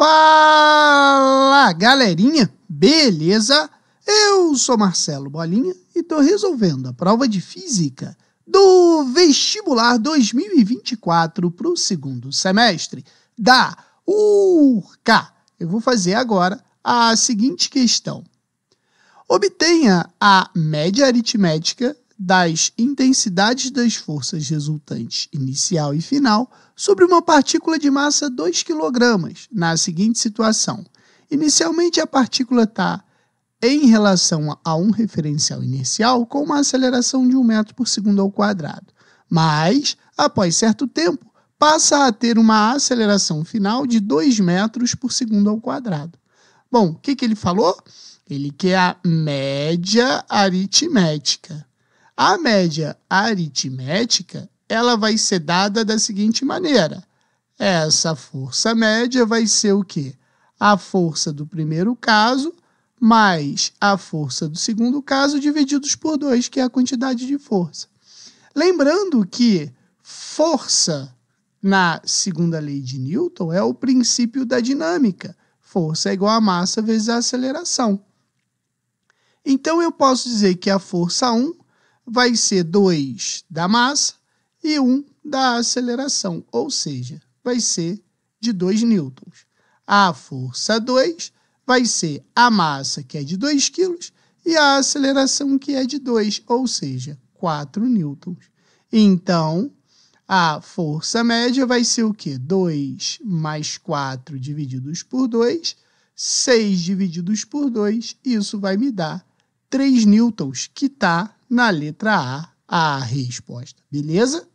Fala, galerinha! Beleza? Eu sou Marcelo Bolinha e tô resolvendo a prova de física do vestibular 2024 para o segundo semestre da URCA. Eu vou fazer agora a seguinte questão. Obtenha a média aritmética das intensidades das forças resultantes inicial e final sobre uma partícula de massa 2 kg na seguinte situação. Inicialmente, a partícula está em relação a um referencial inicial com uma aceleração de 1 metro por segundo ao quadrado, mas, após certo tempo, passa a ter uma aceleração final de 2 metros por segundo ao quadrado. Bom, o que, que ele falou? Ele quer a média aritmética a média aritmética ela vai ser dada da seguinte maneira. Essa força média vai ser o quê? A força do primeiro caso mais a força do segundo caso divididos por 2, que é a quantidade de força. Lembrando que força na segunda lei de Newton é o princípio da dinâmica. Força é igual a massa vezes a aceleração. Então eu posso dizer que a força 1 vai ser 2 da massa e 1 um da aceleração, ou seja, vai ser de 2 N. A força 2 vai ser a massa, que é de 2 kg, e a aceleração, que é de 2, ou seja, 4 N. Então, a força média vai ser o quê? 2 mais 4 divididos por 2, 6 divididos por 2, isso vai me dar 3 N, que está na letra A, a resposta. Beleza?